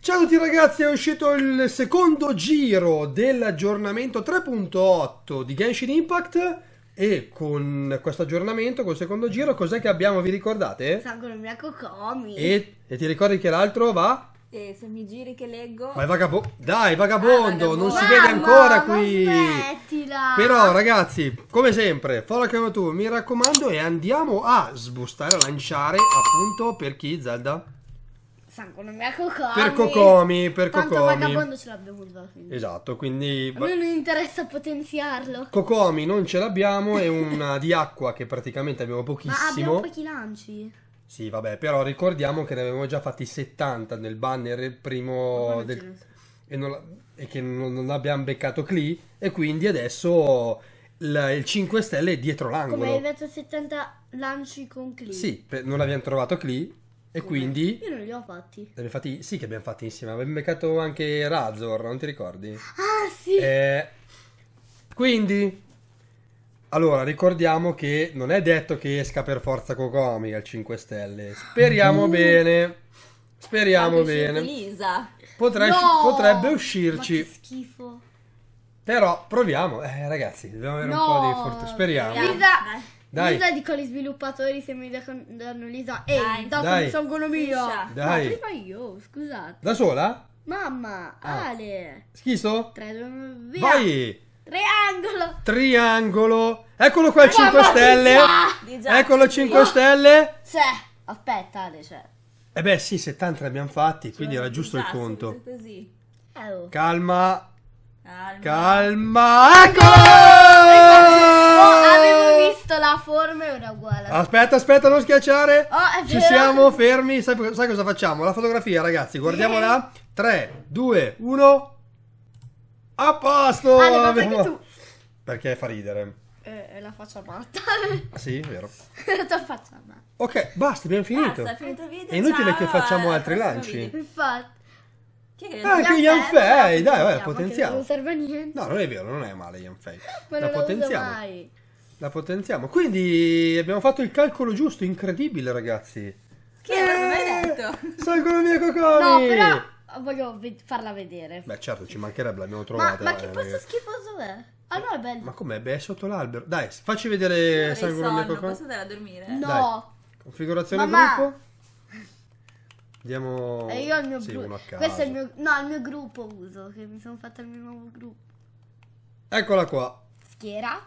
Ciao a tutti ragazzi, è uscito il secondo giro dell'aggiornamento 3.8 di Genshin Impact e con questo aggiornamento, col secondo giro, cos'è che abbiamo? Vi ricordate? Sagomia Kokomi. E, e ti ricordi che l'altro va? se mi giri che leggo. Ma è ah, vagabondo. Dai, vagabondo, ah, non si vede ancora qui. Aspettila. Però, ragazzi, come sempre, follow che tu, mi raccomando, e andiamo a sbustare, a lanciare appunto per chi Zelda. Cocomi. Per Cocomi, per Tanto Cocomi. vagabondo ce l'abbiamo già. Quindi. Esatto, quindi... A noi non interessa potenziarlo. Cocomi non ce l'abbiamo, è una di acqua che praticamente abbiamo pochissimo. Ma abbiamo pochi lanci. Sì, vabbè, però ricordiamo che ne avevamo già fatti 70 nel banner primo del... e, non... e, che non, non, abbiamo beccato Klee e quindi adesso la... il 5 stelle è dietro l'angolo. Come hai detto 70 lanci con Klee. Sì, per... non abbiamo trovato Klee e Come? quindi... Io non li ho fatti. Li fatti... Sì, che abbiamo fatti insieme, abbiamo beccato anche Razor, non ti ricordi? Ah, sì! Eh... Quindi allora, ricordiamo che non è detto che esca per forza Kokomi al 5 Stelle. Speriamo mm. bene. Speriamo bene. Lisa. Potre- no! Potrebbe uscirci. Ma che schifo. Però proviamo, eh, ragazzi, dobbiamo avere no! un po' di fortuna. Speriamo. Lisa, Dai. Dai. Lisa dico agli sviluppatori se mi danno Lisa. Ehi, Dai. dopo Dai. mi sono io. Dai. Ma prima io, scusate. Da sola? Mamma, ah. Ale. Schiso? 3, 2, 1, via. Vai! Triangolo. Triangolo. Eccolo qua il 5 stelle. Eccolo il 5 stelle. Sì. Aspetta, cioè. Eh beh, sì, 70 ne abbiamo fatti, quindi era giusto il conto. Così. Eh, oh. Calma. Calma. Calma. Eccolo! Oh, avevo visto la forma era uguale. Aspetta, aspetta, non schiacciare. Oh, Ci siamo fermi. Sai, sai cosa facciamo? La fotografia, ragazzi, guardiamola. 3, 2, 1. A posto! Ale, ma perché tu... Perché fa ridere. Eh, è la faccia matta. Ah, sì, è vero. la tua faccia matta. Ok, basta, abbiamo finito. Basta, è finito il video. È inutile ciao, che facciamo altri lanci. video. Infatti, Chi è che Ah, anche Ian Fei, dai, vabbè, Che non serve a niente. No, non è vero, non è male Yanfei. ma La non potenziamo. mai. La potenziamo. Quindi abbiamo fatto il calcolo giusto, incredibile, ragazzi. Che è? Non mai eh, detto. Sono il economico Coconi! No, però voglio ve- farla vedere. Beh, certo, ci mancherebbe, l'abbiamo trovata. Ma, ma che eh, eh, schifoso è? Ah no, è bello. Ma com'è? Beh, è sotto l'albero. Dai, facci vedere Sanguro Mio Cocò. posso andare a dormire? No. Dai. Configurazione Mamma. gruppo. Andiamo... E io il mio sì, gruppo. Questo è il mio... No, il mio gruppo uso, che mi sono fatta il mio nuovo gruppo. Eccola qua. Schiera.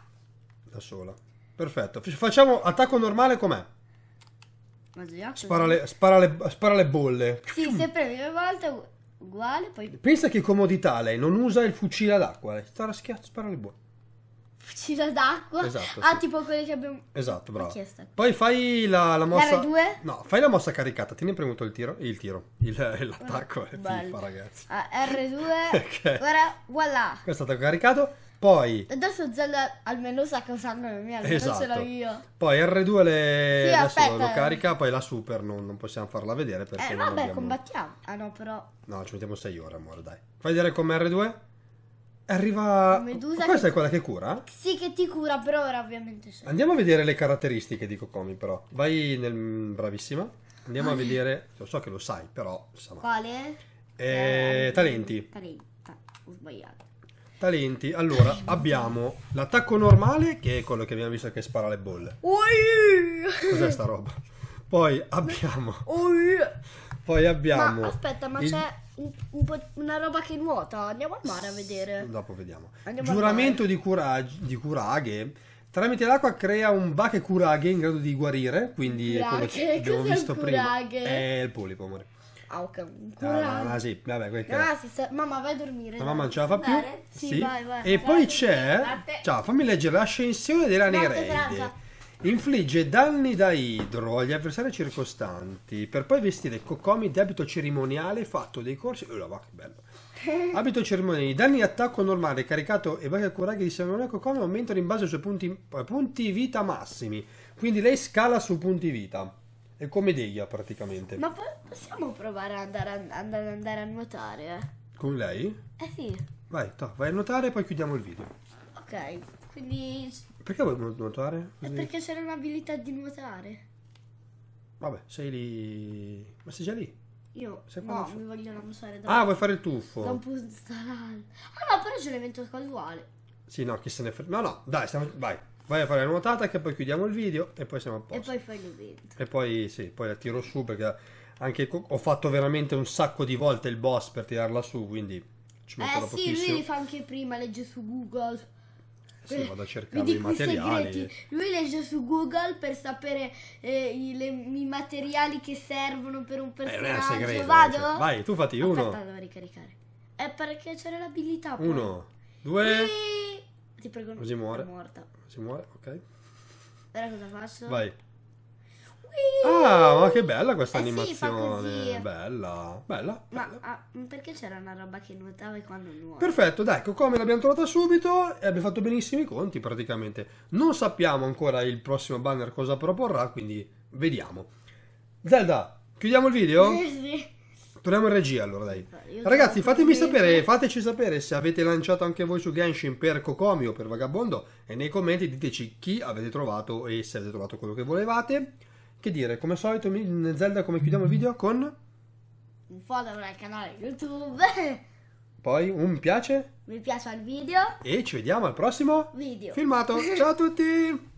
Da sola. Perfetto. Facciamo attacco normale com'è? Magia. Spara le, spara, le, spara le bolle. Sì, se premi una volta uguale. Poi... Pensa che comodità lei, non usa il fucile ad acqua, lei eh. sta a schiacciare, spara le buone. Fucile acqua? Esatto. Ah, sì. tipo quelli che abbiamo. Esatto, bravo. Chiesta. Poi fai la, la mossa. R2? No, fai la mossa caricata. Tieni premuto il tiro. Il tiro. Il, l'attacco. Eh, bello. È FIFA, ragazzi. Ah, R2. okay. Ora, voilà. Questo è stato caricato. Poi... Adesso Zell almeno sa cosa hanno mia, esatto. ce l'ho io. Poi R2 le... Sì, adesso aspetta. lo carica, poi la Super non, non possiamo farla vedere perché... Eh, vabbè, abbiamo... combattiamo. Ah no, però... No, ci mettiamo 6 ore, amore, dai. Fai vedere come R2? Arriva... Medusa Questa che... è quella che cura? Sì, che ti cura però ora, ovviamente. Sì. Andiamo a vedere le caratteristiche di Kokomi, però. Vai nel... Bravissima. Andiamo Quale? a vedere... Lo so che lo sai, però... Insomma. Quale? Eh, talenti. Talenti. Ho sbagliato. Talenti, allora abbiamo l'attacco normale che è quello che abbiamo visto che spara le bolle. Cos'è sta roba? Poi abbiamo... Poi abbiamo... Ma, aspetta, ma il... c'è un, un una roba che nuota. Andiamo al mare a vedere. Dopo vediamo. Andiamo Giuramento di, curag di curaghe. Tramite l'acqua crea un bache curaghe in grado di guarire, quindi curaghe, è quello che abbiamo visto curaghe? prima. È il polipo, amore. Ah, ok. Curare. Ah, sì, vabbè, quel che è. Ah, Mamma, vai a dormire. La mamma non ce la fa più. Andare? Sì, vai, vai. E poi c'è. Ciao, fammi leggere l'ascensione della Latte, Nereide. Infligge danni da idro agli avversari circostanti per poi vestire Cocomi di abito cerimoniale fatto dei corsi. Oh, la va, che bello. Abito cerimoniale, danni di attacco normale caricato e vai vecchia curaghi di Samuele Cocomi aumentano in base ai suoi punti, punti vita massimi. Quindi lei scala su punti vita. È come Deia praticamente. Ma possiamo provare ad andare, a- andare a nuotare? Con lei? Eh sì, Vai, to, vai a nuotare e poi chiudiamo il video. ok. Quindi Perché vuoi nuotare? Così? perché c'era un'abilità di nuotare. Vabbè, sei lì. Ma sei già lì. Io Se no, quando- mi voglio lanciare da, Ah, vuoi fare il da un tuffo? punto all'altro. Ah ma però c'è un evento casuale. Sì, no, chi se ne frega. No, no, dai, stiamo... vai. Vai a fare la nuotata che poi chiudiamo il video e poi siamo a posto. E poi fai l'evento. E poi sì, poi la tiro su perché anche ho fatto veramente un sacco di volte il boss per tirarla su, quindi ci metto eh, da pochissimo. Eh sì, lui li fa anche prima, legge su Google. Sì, vado a cercare i materiali. Segreti. Lui legge su Google per sapere eh, i, le, i, materiali che servono per un eh, personaggio. Eh, segreto, vado? Cioè. Vai, tu fatti uno. Aspetta, devo ricaricare. È perché c'era l'abilità. Uno, due... E... Ti prego, Così muore. è morta. Si muore, ok. Allora cosa faccio? Vai. Whee! Ah, ma che bella questa Eh animazione. così. bella, bella. Ma bella. ah, perché c'era una roba che nuotava e quando nuota? Perfetto, dai, ecco, come l'abbiamo trovata subito e abbiamo fatto benissimi i conti praticamente. Non sappiamo ancora il prossimo banner cosa proporrà, quindi vediamo. Zelda, chiudiamo il video? sì. Torniamo in regia allora, dai. Ragazzi, fatemi sapere, fateci sapere se avete lanciato anche voi su Genshin per Kokomi o per Vagabondo e nei commenti diteci chi avete trovato e se avete trovato quello che volevate. Che dire, come al solito, in Zelda come chiudiamo il video con un follow al canale YouTube. Poi un piace. Mi piace al video. E ci vediamo al prossimo video. Filmato. Ciao a tutti.